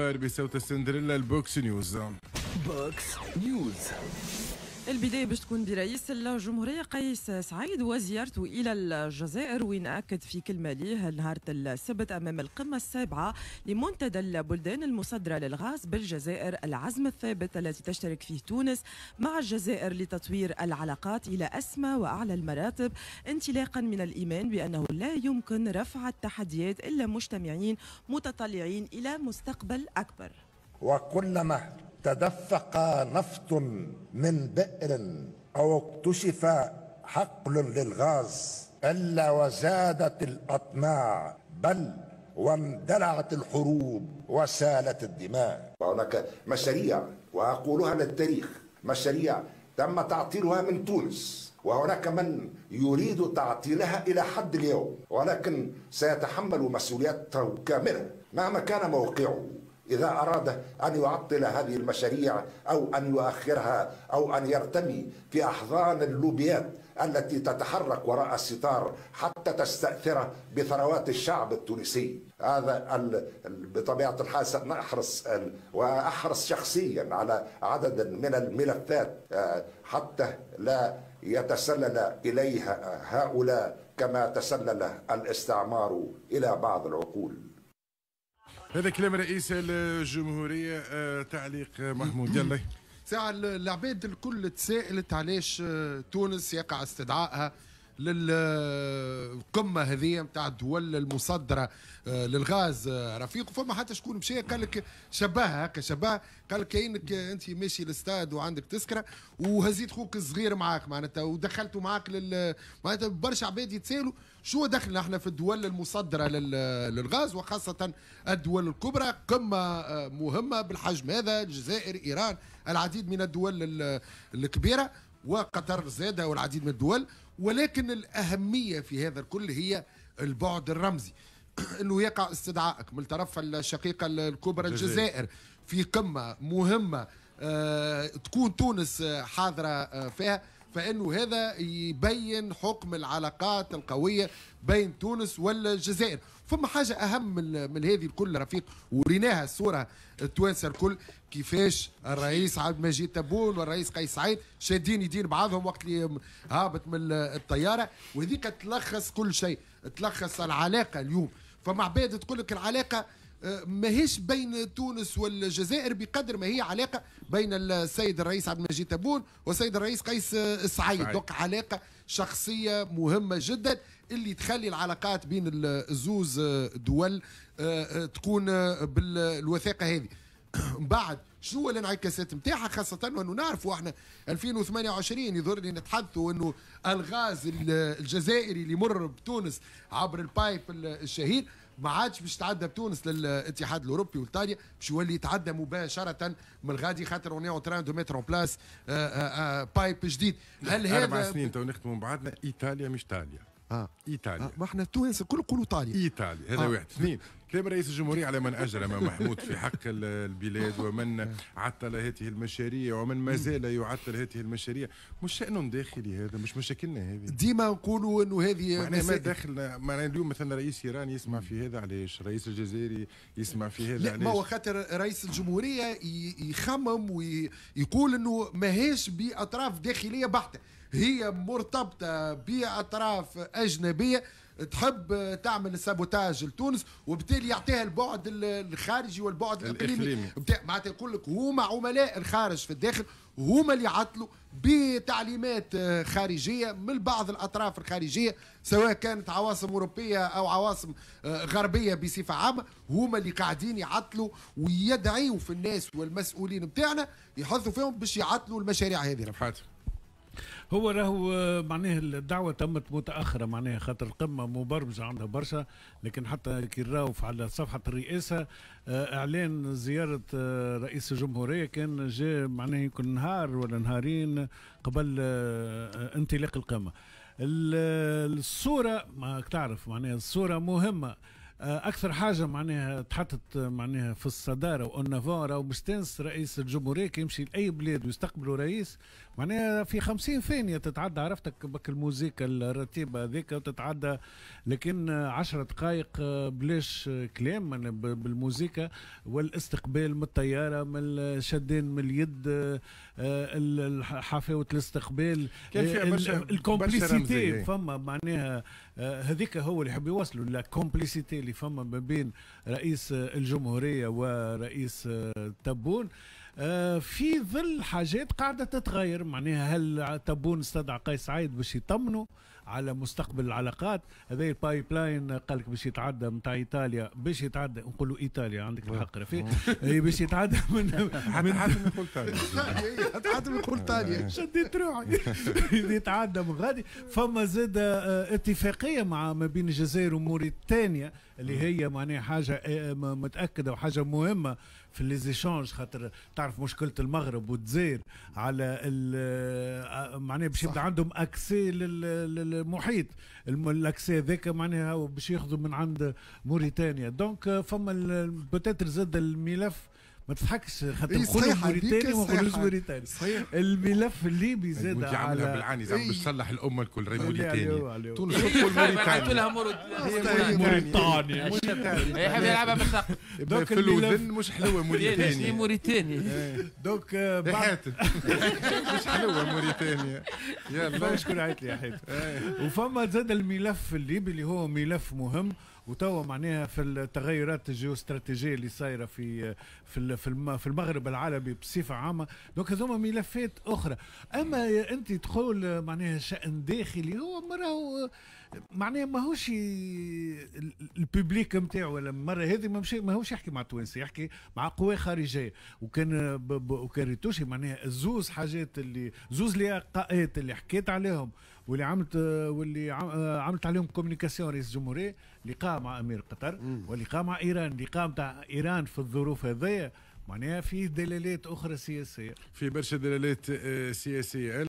الاخبار بصوت السندريلا البوكس نيوز بوكس نيوز البداية باش تكون برئيس الجمهورية قيس سعيد وزيارته إلى الجزائر وين أكد في كلمة ليه نهار السبت أمام القمة السابعة لمنتدى البلدان المصدرة للغاز بالجزائر العزم الثابت التي تشترك فيه تونس مع الجزائر لتطوير العلاقات إلى أسمى وأعلى المراتب انطلاقا من الإيمان بأنه لا يمكن رفع التحديات إلا مجتمعين متطلعين إلى مستقبل أكبر وكلما تدفق نفط من بئر أو اكتشف حقل للغاز إلا وزادت الأطماع بل واندلعت الحروب وسالت الدماء وهناك مشاريع وأقولها للتاريخ مشاريع تم تعطيلها من تونس وهناك من يريد تعطيلها إلى حد اليوم ولكن سيتحمل مسؤوليته كاملة مهما كان موقعه إذا أراد أن يعطل هذه المشاريع أو أن يؤخرها أو أن يرتمي في أحضان اللوبيات التي تتحرك وراء الستار حتى تستأثر بثروات الشعب التونسي هذا بطبيعة الحال سنحرص وأحرص شخصيا على عدد من الملفات آه، حتى لا يتسلل إليها هؤلاء كما تسلل الاستعمار إلى بعض العقول هذا كلام رئيس الجمهورية آه تعليق محمود يلا ساعة العباد الكل تساءلت علاش آه، تونس يقع استدعائها للقمه هذه نتاع الدول المصدره آه، للغاز آه، رفيق فما حتى شكون مشى قال لك شبه هكا شبه قال لك كانك انت ماشي للاستاد وعندك تذكره وهزيت خوك الصغير معاك معناتها ودخلته معاك لل معناتها برشا عباد يتسالوا شو دخلنا احنا في الدول المصدره للغاز وخاصه الدول الكبرى قمه آه، مهمه بالحجم هذا الجزائر ايران العديد من الدول الكبيره وقطر زادة والعديد من الدول ولكن الأهمية في هذا الكل هي البعد الرمزي أنه يقع استدعائك من طرف الشقيقة الكبرى الجزائر في قمة مهمة آه، تكون تونس حاضرة آه، فيها فانه هذا يبين حكم العلاقات القويه بين تونس والجزائر فما حاجه اهم من من هذه الكل رفيق وريناها الصوره التوانسه الكل كيفاش الرئيس عبد المجيد تبون والرئيس قيس سعيد شادين يدين بعضهم وقت اللي هابط من الطياره وهذيك تلخص كل شيء تلخص العلاقه اليوم فمع بعد تقول لك العلاقه ماهيش بين تونس والجزائر بقدر ما هي علاقه بين السيد الرئيس عبد المجيد تبون والسيد الرئيس قيس السعيد دوك علاقه شخصيه مهمه جدا اللي تخلي العلاقات بين الزوز دول آه، آه، تكون بالوثاقه هذه بعد شو الانعكاسات نتاعها خاصة وانه نعرفوا احنا 2028 يظهر لي نتحدثوا انه الغاز الجزائري اللي يمر بتونس عبر البايب الشهير ما عادش باش تعدى بتونس للاتحاد الاوروبي والتالي باش يولي يتعدى مباشره من الغادي خاطر اوني اون تران دو ميتر اون بلاس بايب جديد هل هذا اربع سنين تو نختموا بعدنا ايطاليا مش تاليا اه ايطاليا آه. ما احنا تونس الكل يقولوا ايطاليا ايطاليا هذا آه. واحد اثنين كلام طيب، رئيس الجمهورية على من أجرم محمود في حق البلاد ومن عطل هذه المشاريع ومن ما زال يعطل هذه المشاريع مش شأن داخلي هذا مش مشاكلنا هذه ديما نقولوا أنه هذه معناها ما داخلنا معناها اليوم مثلا رئيس إيران يسمع في هذا علاش رئيس الجزائري يسمع في هذا علاش ما هو خاطر رئيس الجمهورية يخمم ويقول أنه ماهيش بأطراف داخلية بحتة هي مرتبطه باطراف اجنبيه تحب تعمل سابوتاج لتونس وبالتالي يعطيها البعد الخارجي والبعد الاقليمي معناتها يقول لك هما عملاء الخارج في الداخل هما اللي عطلوا بتعليمات آه، خارجيه من بعض الاطراف الخارجيه سواء كانت عواصم اوروبيه او عواصم آه، غربيه بصفه عامه هما اللي قاعدين يعطلوا ويدعيوا في الناس والمسؤولين بتاعنا يحثوا فيهم باش يعطلوا المشاريع هذه هو راهو آه، معناها الدعوه تمت متاخره معناها خاطر القمه مبرمجه عندها برشا لكن حتى كي نراوف على صفحه الرئاسه آه، اعلان زياره آه، رئيس الجمهوريه كان جاء معناها يكون نهار ولا نهارين قبل انطلاق القمه الصوره ما تعرف معناها الصوره مهمه آه، اكثر حاجه معناها تحطت معناها في الصداره والنفارة وبستانس رئيس الجمهوريه كيمشي لاي بلاد ويستقبلوا رئيس معناها في خمسين ثانيه تتعدى عرفتك بك الموزيكا الرتيبه هذيك وتتعدى لكن عشرة دقائق آه، بلاش كلام بالموزيكا والاستقبال من الطياره من الشدين من اليد حفاوه الاستقبال الكومبليسيتي فما معناها آه، هذيك هو اللي يحب يوصلوا لا كومبليسيتي اللي فما ما بين رئيس الجمهوريه ورئيس تبون آه، في ظل حاجات قاعده تتغير معناها هل تبون استدعى قيس عيد باش يطمنوا على مستقبل العلاقات هذا البايب لاين قال لك باش يتعدى نتاع ايطاليا باش يتعدى نقولوا ايطاليا عندك الحق رفيق باش يتعدى من من حاتم يقول ايطاليا حاتم يقول ايطاليا آه. شديت روحي يتعدى من غادي فما زاد آه، اتفاقيه مع ما بين الجزائر وموريتانيا اللي هي معناها حاجه آه، متاكده وحاجه مهمه في لي خاطر تعرف مشكله المغرب والجزائر على معناها باش يبدا عندهم اكسي لل المحيط الاكسي ذاك معناها باش ياخذوا من عند موريتانيا دونك فما بوتيتر زاد الملف ما تضحكش خاطر نقولوا إيه، موريتاني ونقولوا موريتاني صحيح الملف الليبي زاد على عاملها بالعاني زعما باش إيه. تصلح الامه الكل راهي موريتاني تونس تقول موريتانيا موريتانيا موريتانيا يحب يلعبها بالثقل دوك إيه، في الودن مش حلوه موريتانيا موريتانيا دوك مش حلوه موريتانيا يلا شكون عيط لي يا حاتم وفما زاد الملف الليبي اللي هو ملف مهم وتوا معناها في التغيرات الجيوستراتيجيه اللي صايره في في في في المغرب العربي بصفه عامه دونك هذوما ملفات اخرى اما انت تقول معناها شان داخلي هو مرة معناها ماهوش الببليك نتاعو ولا المره هذه ما ماهوش يحكي مع التوانسه يحكي مع قوى خارجيه وكان وكان ريتوشي معناها زوز حاجات اللي زوز لقاءات اللي حكيت عليهم واللي عملت واللي عملت عليهم كوميونيكاسيون رئيس الجمهوريه لقاء مع امير قطر ولقاء مع ايران لقاء نتاع ايران في الظروف هذيا معناها فيه دلالات اخرى سياسيه في برشا دلالات آه، سياسيه